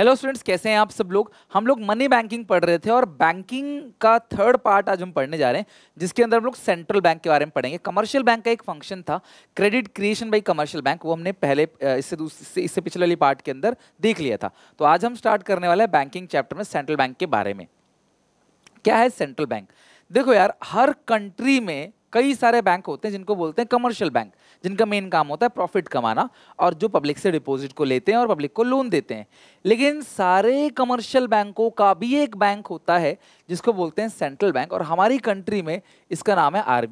Hello students कैसे हैं आप सब लोग हम लोग मनी बैंकिंग पढ़ रहे थे और बैंकिंग का थर्ड पार्ट आज हम पढ़ने जा रहे हैं जिसके अंदर हम लोग सेंट्रल बैंक के बारे में पढ़ेंगे कमर्शियल बैंक का एक फंक्शन था credit creation by commercial bank वो हमने पहले इससे दूसरे इससे पिछले वाली पार्ट के अंदर देख लिया था तो आज हम स्टार्ट करने वाले हैं बैंकिंग चैप्टर में सेंट्रल बैंक के बारे में क्या है सेंट्रल बैंक देखो यार हर कंट्री में कई सारे बैंक होते हैं जिनको बोलते हैं कमर्शियल बैंक जिनका मेन काम होता है प्रॉफिट कमाना और जो पब्लिक से डिपॉजिट को लेते हैं और पब्लिक को लोन देते हैं लेकिन सारे कमर्शियल बैंकों का भी एक बैंक होता है जिसको बोलते हैं सेंट्रल बैंक और हमारी कंट्री में इसका नाम है आर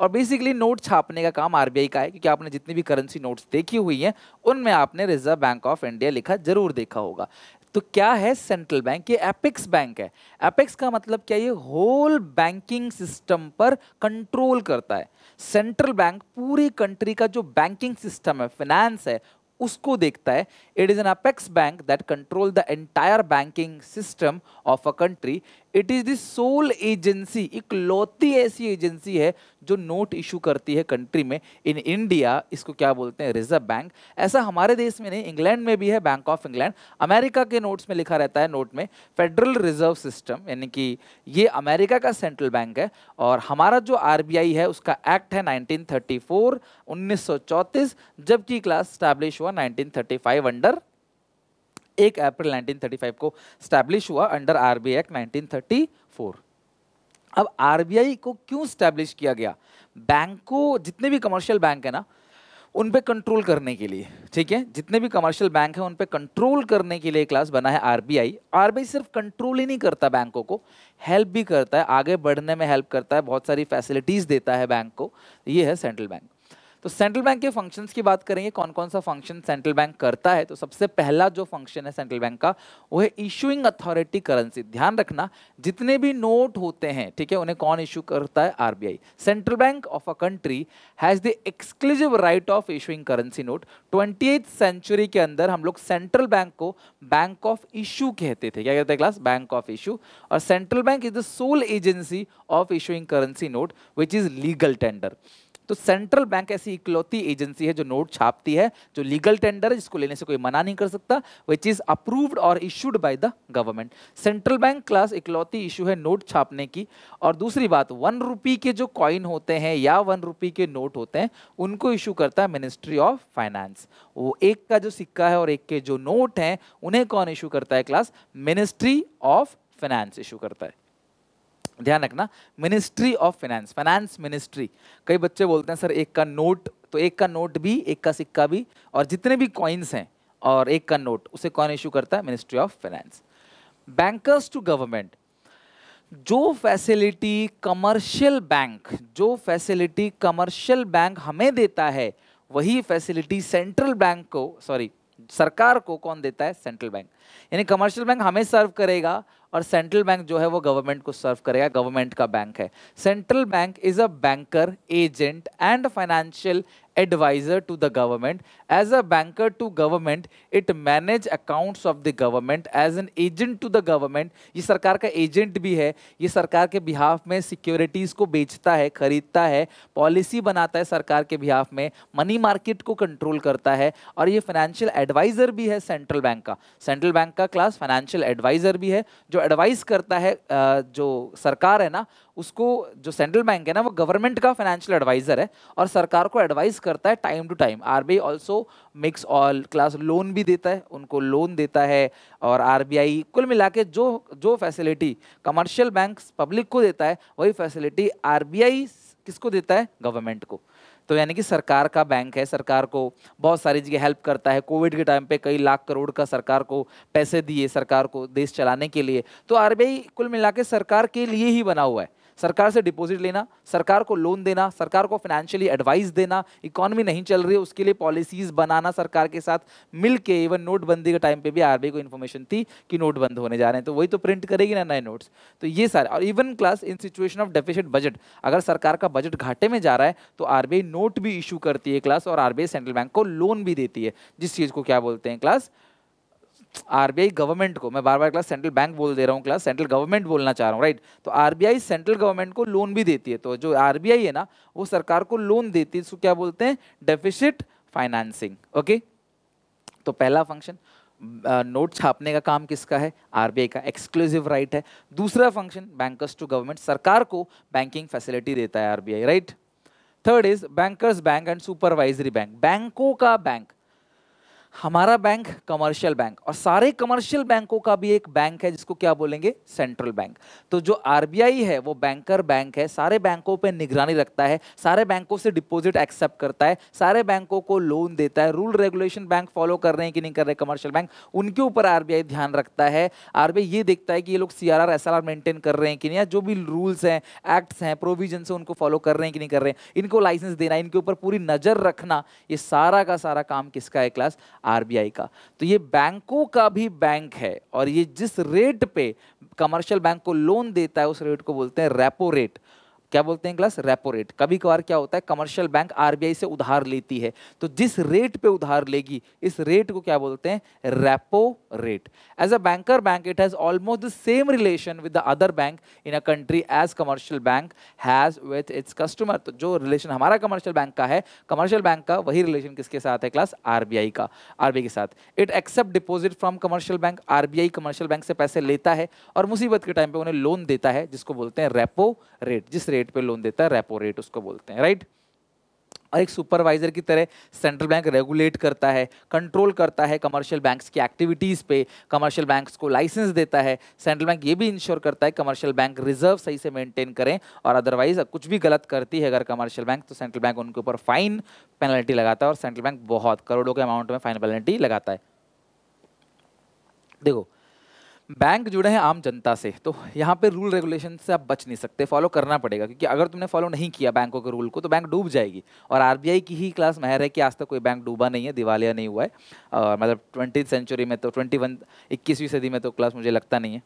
और बेसिकली नोट छापने का काम आर का है क्योंकि आपने जितनी भी करेंसी नोट्स देखी हुई हैं उनमें आपने रिजर्व बैंक ऑफ इंडिया लिखा जरूर देखा होगा तो क्या है सेंट्रल बैंक ये एपेक्स बैंक है एपेक्स का मतलब क्या ये होल बैंकिंग सिस्टम पर कंट्रोल करता है सेंट्रल बैंक पूरी कंट्री का जो बैंकिंग सिस्टम है फाइनेंस है उसको देखता है it is an apex bank that control the entire banking system of a country it is sole agency लौती ऐसी एजेंसी है जो नोट इशू करती है कंट्री में इन इंडिया इसको क्या बोलते हैं रिजर्व बैंक ऐसा हमारे देश में नहीं इंग्लैंड में भी है बैंक ऑफ इंग्लैंड अमेरिका के नोट्स में लिखा रहता है नोट में फेडरल रिजर्व सिस्टम यानी कि ये अमेरिका का सेंट्रल बैंक है और हमारा जो आर है उसका एक्ट है सौ 1934 जबकि क्लास स्टैब्लिश हुआ 1935 अंडर एक अप्रैल 1935 को स्टैब्लिश हुआ अंडर आरबीआई एक्ट 1934 अब आरबीआई को क्यों स्टैब्लिश किया गया बैंक को जितने भी कमर्शियल बैंक है ना उन पे कंट्रोल करने के लिए ठीक है जितने भी कमर्शियल बैंक हैं उन पे कंट्रोल करने के लिए क्लास बना है आरबीआई आरबीआई सिर्फ कंट्रोल ही नहीं करता बैंकों को हेल्प भी करता है आगे बढ़ने में हेल्प करता है बहुत सारी फैसिलिटीज़ देता है बैंक को ये है सेंट्रल बैंक तो सेंट्रल बैंक के फंक्शंस की बात करेंगे कौन कौन सा फंक्शन सेंट्रल बैंक करता है तो सबसे पहला जो फंक्शन है सेंट्रल बैंक का वो है इशूइंग अथॉरिटी करेंसी ध्यान रखना जितने भी नोट होते हैं ठीक है उन्हें कौन इशू करता है RBI central bank of a country has the exclusive right of issuing currency note twenty century के अंदर हम लोग सेंट्रल बैंक को बैंक ऑफ इशू कहते थे क्या कहते हैं क्लास बैंक ऑफ इशू और central bank is the sole agency of issuing currency note which is legal tender तो सेंट्रल बैंक ऐसी इकलौती एजेंसी है जो नोट छापती है जो लीगल टेंडर है जिसको लेने से कोई मना नहीं कर सकता विच इज अप्रूव्ड और issued by the government central bank class इकलौती इशू है नोट छापने की और दूसरी बात वन रुपी के जो कॉइन होते हैं या वन रुपी के नोट होते हैं उनको इशू करता है मिनिस्ट्री ऑफ फाइनेंस वो एक का जो सिक्का है और एक के जो नोट हैं उन्हें कौन इशू करता है class ministry of finance issue करता है ध्यान रखना ministry of finance finance ministry कई बच्चे बोलते हैं सर एक का नोट तो एक का नोट भी एक का सिक्का भी और जितने भी कॉइन्स हैं और एक का नोट उसे कौन इशू करता है ministry of finance bankers to government जो फैसिलिटी कमर्शियल बैंक जो फैसिलिटी कमर्शियल बैंक हमें देता है वही फैसिलिटी सेंट्रल बैंक को सॉरी सरकार को कौन देता है सेंट्रल बैंक यानी कमर्शियल बैंक हमें सर्व करेगा और सेंट्रल बैंक जो है वो गवर्नमेंट को सर्व करेगा गवर्नमेंट का बैंक है central bank is a banker agent and financial adviser to the government as a banker to government it manage accounts of the government as an agent to the government ये सरकार का agent भी है ये सरकार के behalf में securities को बेचता है खरीदता है पॉलिसी बनाता है सरकार के बिहाफ में मनी मार्केट को कंट्रोल करता है और ये फाइनेंशियल एडवाइज़र भी है सेंट्रल बैंक का सेंट्रल बैंक का क्लास फाइनेंशियल एडवाइज़र भी है जो एडवाइस करता है जो सरकार है ना उसको जो सेंट्रल बैंक है ना वो गवर्नमेंट का फाइनेंशियल एडवाइजर है और सरकार को एडवाइस करता है time to time RBI also mix all class loan भी देता है उनको लोन देता है और आरबीआई कुल मिला के जो जो फैसिलिटी कमर्शियल बैंक पब्लिक को देता है वही फैसिलिटी आर किसको देता है गवर्नमेंट को तो यानी कि सरकार का बैंक है सरकार को बहुत सारी चीज़ें हेल्प करता है कोविड के टाइम पे कई लाख करोड़ का सरकार को पैसे दिए सरकार को देश चलाने के लिए तो आर कुल मिला सरकार के लिए ही बना हुआ है सरकार से डिपॉजिट लेना सरकार को लोन देना सरकार को फाइनेंशियली एडवाइस देना इकोनॉमी नहीं चल रही है उसके लिए पॉलिसीज बनाना सरकार के साथ मिलके इवन नोटबंदी के टाइम पे भी आरबीआई को इन्फॉर्मेशन थी कि नोट बंद होने जा रहे हैं तो वही तो प्रिंट करेगी ना नए नोट्स तो ये सारे और even class in situation of deficit budget अगर सरकार का बजट घाटे में जा रहा है तो आर नोट भी इशू करती है क्लास और आर सेंट्रल बैंक को लोन भी देती है जिस चीज़ को क्या बोलते हैं क्लास आरबीआई गवर्नमेंट को मैं बार बार क्लास सेंट्रल बैंक बोल दे रहा हूँ क्लास सेंट्रल गवर्नमेंट बोलना चाह रहा हूँ राइट तो आरबीआई सेंट्रल गवर्नमेंट को लोन भी देती है तो जो आरबीआई है ना वो सरकार को लोन देती है इसको क्या बोलते हैं डेफिसिट फाइनेंसिंग ओके तो पहला फंक्शन नोट छापने का काम किसका है आरबीआई का एक्सक्लूसिव राइट right है दूसरा फंक्शन बैंकर्स टू गवर्नमेंट सरकार को बैंकिंग फैसिलिटी देता है RBI right third is bankers bank and supervisory bank बैंकों का बैंक हमारा बैंक कमर्शियल बैंक और सारे कमर्शियल बैंकों का भी एक बैंक है जिसको क्या बोलेंगे सेंट्रल बैंक तो जो आरबीआई है वो बैंकर बैंक है सारे बैंकों पे निगरानी रखता है सारे बैंकों से डिपॉजिट एक्सेप्ट करता है सारे बैंकों को लोन देता है रूल रेगुलेशन बैंक फॉलो कर रहे हैं कि नहीं कर रहे कमर्शियल बैंक उनके ऊपर आर ध्यान रखता है आर ये देखता है कि ये लोग सी आर मेंटेन कर रहे हैं कि नहीं या जो भी रूल्स हैं एक्ट्स हैं प्रोविजन है उनको फॉलो कर रहे हैं कि नहीं कर रहे हैं इनको लाइसेंस देना इनके ऊपर पूरी नज़र रखना ये सारा का सारा काम किसका है क्लास आरबीआई का तो ये बैंकों का भी बैंक है और ये जिस रेट पे कमर्शियल बैंक को लोन देता है उस रेट को बोलते हैं रेपो रेट क्या बोलते हैं क्लास रेपो रेट कभी कभार क्या होता है कमर्शियल बैंक आरबीआई से उधार लेती है तो जिस रेट पे उधार लेगी इस रेट को क्या बोलते हैं repo rate as a banker bank it has almost the same relation with the other bank in a country as commercial bank has with its customer तो जो रिलेशन हमारा कमर्शियल बैंक का है कमर्शियल बैंक का वही relation किसके साथ है क्लास आरबीआई का आरबीआई के साथ it accept deposit from commercial bank RBI commercial bank से पैसे लेता है और मुसीबत के टाइम पे उन्हें लोन देता है जिसको बोलते हैं रेपो रेट जिस रेट रेट पे लोन देता है रेपो रेट उसको बोलते हैं राइट और एक सुपरवाइजर की तरह सेंट्रल बैंक रेगुलेट करता है कंट्रोल करता है कमर्शियल बैंक्स की एक्टिविटीज़ पे कमर्शियल बैंक्स को लाइसेंस देता है सेंट्रल बैंक ये भी इंश्योर करता है कमर्शियल बैंक रिजर्व सही से मेंटेन करें और अदरवाइज कुछ भी गलत करती है अगर कमर्शियल बैंक तो सेंट्रल बैंक उनके ऊपर फाइन पेनल्टी लगाता है और सेंट्रल बैंक बहुत करोड़ों के अमाउंट में फाइन पेनल्टी लगाता है देखो बैंक जुड़े हैं आम जनता से तो यहाँ पे रूल रेगुलेशन से आप बच नहीं सकते फॉलो करना पड़ेगा क्योंकि अगर तुमने फॉलो नहीं किया बैंकों के रूल को तो बैंक डूब जाएगी और आरबीआई की ही क्लास महर है कि आज तक कोई बैंक डूबा नहीं है दिवालिया नहीं हुआ है और मतलब ट्वेंटी सेंचुरी में तो ट्वेंटी वन इक्कीसवीं सदी में तो क्लास मुझे लगता नहीं है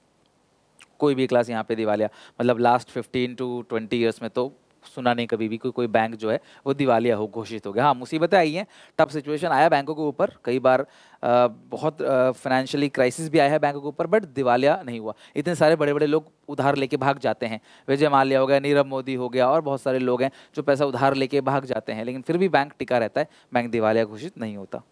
कोई भी क्लास यहाँ पे दिवालिया मतलब last fifteen to twenty years में तो सुना नहीं कभी भी कोई कोई बैंक जो है वो दिवालिया हो घोषित हो गया हाँ मुसीबतें आई हैं टफ सिचुएशन आया बैंकों के ऊपर कई बार आ, बहुत फाइनेंशियली क्राइसिस भी आया है बैंकों के ऊपर बट दिवालिया नहीं हुआ इतने सारे बड़े बड़े लोग उधार लेके भाग जाते हैं विजय माल्या हो गया नीरव मोदी हो गया और बहुत सारे लोग हैं जो पैसा उधार लेके भाग जाते हैं लेकिन फिर भी बैंक टिका रहता है बैंक दिवालिया घोषित नहीं होता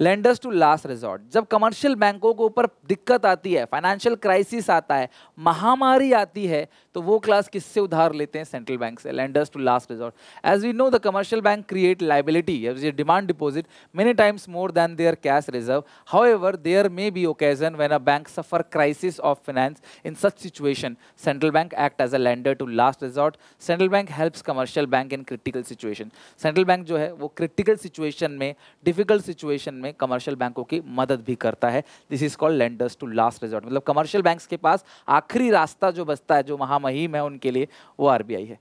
लेंडर्स टू लास्ट रिजॉर्ट जब कमर्शियल बैंकों के ऊपर दिक्कत आती है फाइनेंशियल क्राइसिस आता है महामारी आती है तो वो क्लास किससे उधार लेते हैं सेंट्रल बैंक से lenders to last resort as we know the commercial bank create liability demand deposit many times more than their cash reserve however there may be occasion when a bank suffer crisis of finance in such situation central bank act as a lender to last resort central bank helps commercial bank in critical situation central bank जो है वो critical situation में difficult situation में में commercial बैंकों की मदद भी करता है this is called lenders to last resort मतलब कमर्शियल बैंक्स के पास आखिरी रास्ता जो बचता है जो महामहिम है उनके लिए वो आर है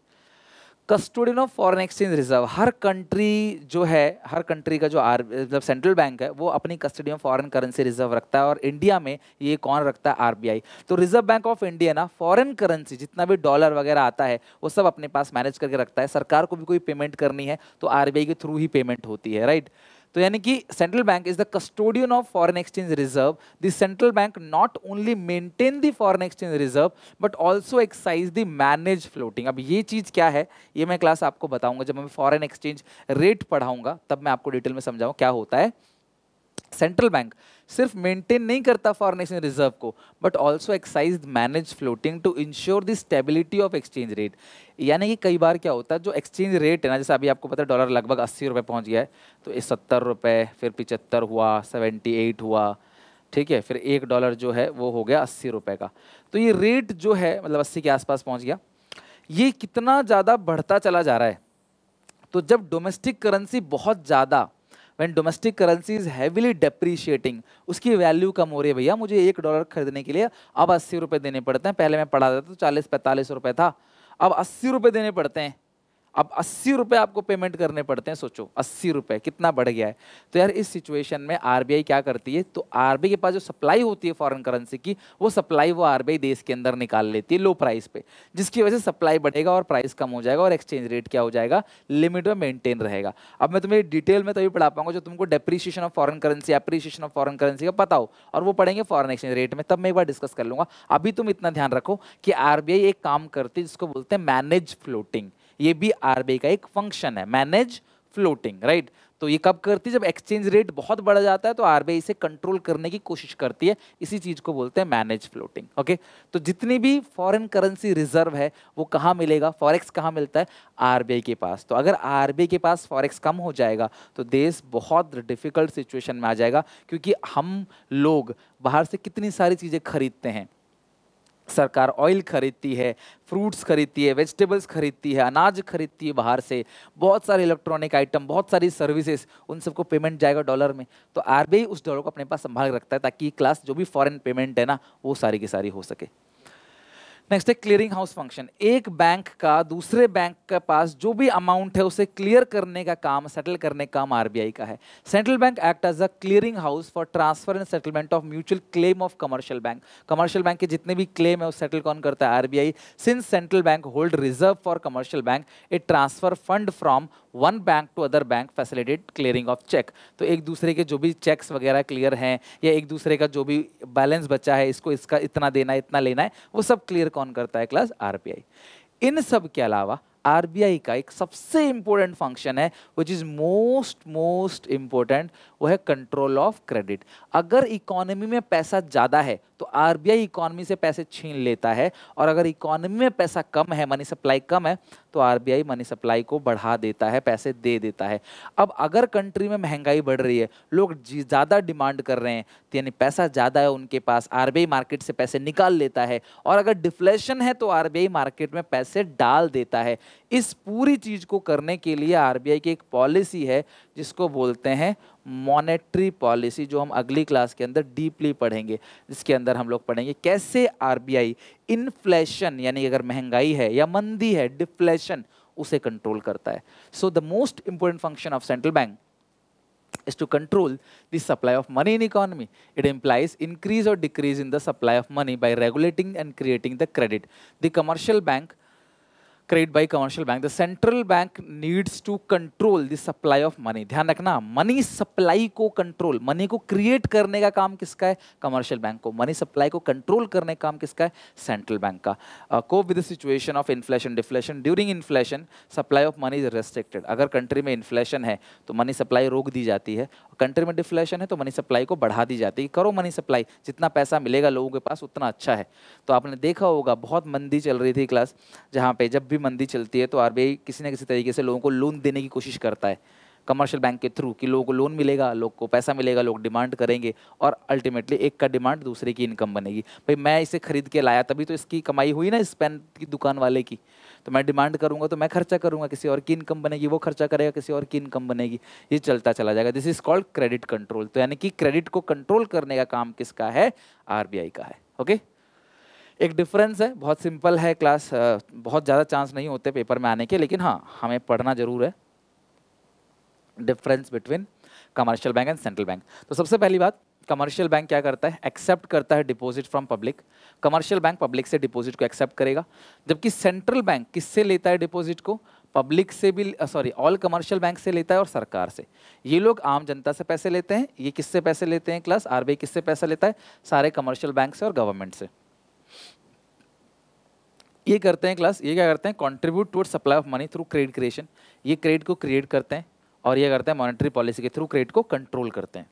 custodian of foreign exchange reserve हर कंट्री जो है हर कंट्री का जो आर मतलब सेंट्रल बैंक है वो अपनी custody of foreign currency reserve रखता है और इंडिया में ये कौन रखता है आरबीआई तो रिजर्व बैंक ऑफ इंडिया ना फॉरेन करेंसी जितना भी डॉलर वगैरह आता है वो सब अपने पास मैनेज करके रखता है सरकार को भी कोई पेमेंट करनी है तो आर के थ्रू ही पेमेंट होती है राइट right? तो यानी कि central bank is the custodian of foreign exchange reserve the central bank not only maintain the foreign exchange reserve but also excise the manage floating अब ये चीज़ क्या है ये मैं क्लास आपको बताऊंगा जब मैं फॉरेन एक्सचेंज रेट पढ़ाऊंगा तब मैं आपको डिटेल में समझाऊँ क्या होता है सेंट्रल बैंक सिर्फ मेंटेन नहीं करता फॉरन एक्सचेंज रिजर्व को but also excise manage floating to ensure the stability of exchange rate यानी कि कई बार क्या होता है जो एक्सचेंज रेट है ना जैसे अभी आपको पता है डॉलर लगभग अस्सी रुपये पहुँच गया है तो ये सत्तर रुपये फिर पिचहत्तर हुआ सेवेंटी एट हुआ ठीक है फिर एक डॉलर जो है वो हो गया अस्सी रुपये का तो ये रेट जो है मतलब अस्सी के आसपास पहुँच गया ये कितना ज़्यादा बढ़ता चला जा रहा है तो जब डोमेस्टिक करेंसी बहुत ज़्यादा when domestic currency is heavily depreciating उसकी वैल्यू कम हो रही है भैया मुझे एक डॉलर खरीदने के लिए अब अस्सी रुपये देने पड़ते हैं पहले मैं पढ़ा देता तो चालीस पैंतालीस रुपये था अब अस्सी रुपये देने पड़ते हैं अब अस्सी रुपये आपको पेमेंट करने पड़ते हैं सोचो अस्सी रुपये कितना बढ़ गया है तो यार इस सिचुएशन में आरबीआई क्या करती है तो आरबीआई के पास जो सप्लाई होती है फॉरेन करेंसी की वो सप्लाई वो आरबीआई देश के अंदर निकाल लेती है लो प्राइस पे जिसकी वजह से सप्लाई बढ़ेगा और प्राइस कम हो जाएगा और एक्सचेंज रेट क्या हो जाएगा लिमिट में मेंटेन रहेगा अब मैं तुम्हें डिटेल में तभी पढ़ा पाऊंगा जो तुमको depreciation of foreign currency appreciation of foreign currency का पता हो और वो पढ़ेंगे फॉरन एक्सचेंज रेट में तब मैं एक बार डिस्कस कर लूंगा अभी तुम इतना ध्यान रखो कि आरबीआई एक काम करती है जिसको बोलते हैं मैनेज फ्लोटिंग ये भी आरबीआई का एक फंक्शन है मैनेज फ्लोटिंग राइट तो ये कब करती है जब एक्सचेंज रेट बहुत बढ़ जाता है तो आरबीआई इसे कंट्रोल करने की कोशिश करती है इसी चीज़ को बोलते हैं मैनेज फ्लोटिंग ओके तो जितनी भी फॉरेन करेंसी रिजर्व है वो कहाँ मिलेगा फॉरेक्स कहाँ मिलता है आरबीआई के पास तो अगर आरबीआई के पास फॉरेक्स कम हो जाएगा तो देश बहुत डिफिकल्ट सिचुएशन में आ जाएगा क्योंकि हम लोग बाहर से कितनी सारी चीज़ें खरीदते हैं सरकार ऑयल खरीदती है फ्रूट्स खरीदती है वेजिटेबल्स खरीदती है अनाज खरीदती है बाहर से बहुत सारे इलेक्ट्रॉनिक आइटम बहुत सारी सर्विसेज उन सबको पेमेंट जाएगा डॉलर में तो आरबीआई उस डॉलर को अपने पास संभाल रखता है ताकि क्लास जो भी फॉरेन पेमेंट है ना वो सारी की सारी हो सके नेक्स्ट है क्लियरिंग हाउस फंक्शन एक बैंक का दूसरे बैंक के पास जो भी अमाउंट है उसे क्लियर करने का काम सेटल करने का काम आरबीआई का है central bank act as a clearing house for transfer and settlement of mutual claim of commercial bank commercial bank के जितने भी क्लेम है वो सेटल कौन करता है RBI since central bank hold reserve for commercial bank it transfer fund from one bank to other bank facilitated clearing of cheque तो एक दूसरे के जो भी चेक्स वगैरह क्लियर हैं या एक दूसरे का जो भी बैलेंस बचा है इसको इसका इतना देना है इतना लेना है वो सब क्लियर कौन करता है क्लास आरबीआई इन सब के अलावा आरबीआई का एक सबसे इंपॉर्टेंट फंक्शन है which is most most important वो है कंट्रोल ऑफ क्रेडिट अगर इकोनॉमी में पैसा ज़्यादा है तो आरबीआई इकोनॉमी से पैसे छीन लेता है और अगर इकोनॉमी में पैसा कम है मनी सप्लाई कम है तो आरबीआई मनी सप्लाई को बढ़ा देता है पैसे दे देता है अब अगर कंट्री में महंगाई बढ़ रही है लोग ज़्यादा डिमांड कर रहे हैं तो यानी पैसा ज़्यादा है उनके पास आर मार्केट से पैसे निकाल लेता है और अगर डिफ्लेशन है तो आर मार्केट में पैसे डाल देता है इस पूरी चीज़ को करने के लिए आरबीआई की एक पॉलिसी है जिसको बोलते हैं मॉनेटरी पॉलिसी जो हम अगली क्लास के अंदर डीपली पढ़ेंगे जिसके अंदर हम लोग पढ़ेंगे कैसे आरबीआई इन्फ्लेशन यानी अगर महंगाई है या मंदी है डिफ्लेशन उसे कंट्रोल करता है so the most important function of central bank is to control the supply of money in economy. It implies increase और decrease in the supply of money by regulating and creating the credit the commercial bank credit by commercial bank the central bank needs to control the supply of money ध्यान रखना money supply को control money को create करने का काम किसका है commercial bank को मनी सप्लाई को कंट्रोल करने का काम किसका है सेंट्रल बैंक का cope with situation of inflation deflation during inflation supply of money is restricted अगर कंट्री में इन्फ्लेशन है तो मनी सप्लाई रोक दी जाती है कंट्री में डिफ्लेशन है तो मनी सप्लाई को बढ़ा दी जाती है करो मनी सप्लाई जितना पैसा मिलेगा लोगों के पास उतना अच्छा है तो आपने देखा होगा बहुत मंदी चल रही थी क्लास जहाँ पे जब भी मंदी चलती है तो आर किसी न किसी तरीके से लोगों को लोन देने की कोशिश करता है कमर्शियल बैंक के थ्रू कि लोगों को लोन मिलेगा लोग को पैसा मिलेगा लोग डिमांड करेंगे और अल्टीमेटली एक का डिमांड दूसरे की इनकम बनेगी भाई मैं इसे खरीद के लाया तभी तो इसकी कमाई हुई ना इस पेन की दुकान वाले की तो मैं डिमांड करूंगा तो मैं खर्चा करूंगा किसी और की इनकम बनेगी वो खर्चा करेगा किसी और की इनकम बनेगी ये चलता चला जाएगा this is called credit control तो यानी कि क्रेडिट को कंट्रोल करने का काम किसका है आरबीआई का है ओके एक डिफरेंस है बहुत सिंपल है क्लास बहुत ज़्यादा चांस नहीं होते पेपर में आने के लेकिन हाँ हमें पढ़ना ज़रूर है difference between commercial bank and central bank तो सबसे पहली बात कमर्शियल बैंक क्या करता है एक्सेप्ट करता है deposit from public commercial bank public से डिपॉजिट को एक्सेप्ट करेगा जबकि सेंट्रल बैंक किससे लेता है डिपॉजिट को पब्लिक से भी सॉरी ऑल कमर्शियल बैंक से लेता है और सरकार से ये लोग आम जनता से पैसे लेते हैं ये किससे पैसे लेते हैं क्लास आर किससे पैसा लेता है सारे कमर्शियल बैंक से और गवर्नमेंट से ये करते हैं क्लास ये क्या करते हैं contribute toward supply of money through credit creation ये क्रेडिट को क्रिएट करते हैं और ये करते हैं मॉनेटरी पॉलिसी के थ्रू क्रेडिट को कंट्रोल करते हैं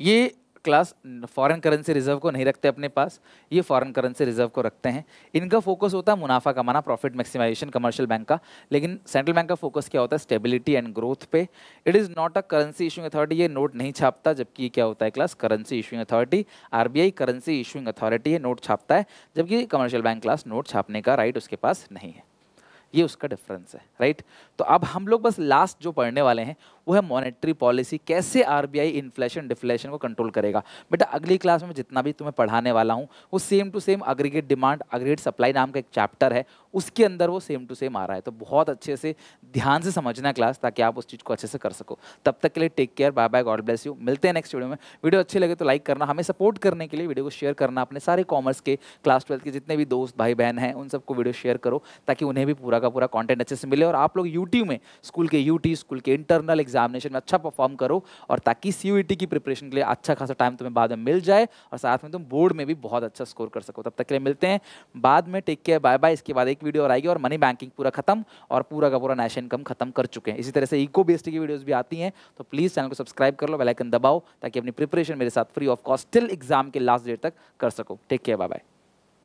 ये क्लास फॉरेन करेंसी रिजर्व को नहीं रखते अपने पास ये फॉरेन करेंसी रिजर्व को रखते हैं इनका फोकस होता है मुनाफा कमाना प्रॉफिट मैक्सिमाइजेशन कमर्शियल बैंक का लेकिन सेंट्रल बैंक का फोकस क्या होता है स्टेबिलिटी एंड ग्रोथ पे it is not a currency issuing authority ये नोट नहीं छापता जबकि क्या होता है class currency issuing authority R currency issuing authority ये नोट छापता है जबकि कमर्शियल बैंक क्लास नोट छापने का राइट उसके पास नहीं है ये उसका डिफरेंस है राइट तो अब हम लोग बस लास्ट जो पढ़ने वाले हैं वो है मॉनेटरी पॉलिसी कैसे आरबीआई इन्फ्लेशन डिफ्लेशन को कंट्रोल करेगा बेटा अगली क्लास में जितना भी तुम्हें पढ़ाने वाला हूँ वो same to same aggregate demand aggregate supply नाम का एक चैप्टर है उसके अंदर वो सेम टू सेम आ रहा है तो बहुत अच्छे से ध्यान से समझना क्लास ताकि आप उस चीज़ को अच्छे से कर सको तब तक के लिए take care bye bye God bless you मिलते हैं नेक्स्ट वीडियो में वीडियो अच्छे लगे तो लाइक करना हमें सपोर्ट करने के लिए वीडियो को शेयर करना अपने सारे कॉमर्स के क्लास ट्वेल्थ के जितने भी दोस्त भाई बहन हैं उन सबको वीडियो शेयर करो ताकि उन्हें भी पूरा का पूरा कॉन्टेंट अच्छे से मिले और आप लोग यूट्यूब में स्कूल के यूटी स्कूल के इंटरनल एग्जामिनेशन में अच्छा परफॉर्म करो और ताकि सी की प्रिपरेशन के लिए अच्छा खासा टाइम तुम्हें बाद में मिल जाए और साथ में तुम बोर्ड में भी बहुत अच्छा स्कोर कर सको तब तक के लिए मिलते हैं बाद में टेक केयर बाय बाय इसके बाद एक वीडियो और आएगी और मनी बैंकिंग पूरा खत्म और पूरा का पूरा नैश इनकम खत्म कर चुके हैं इसी तरह से इको बेस्ड की वीडियोज भी आती हैं तो प्लीज़ चैनल को सब्सक्राइब कर लो बेलाइकन दबाओ ताकि अपनी प्रिपरेशन मेरे साथ free of cost till exam के लास्ट डेट तक कर सको टेक केयर बाय बाय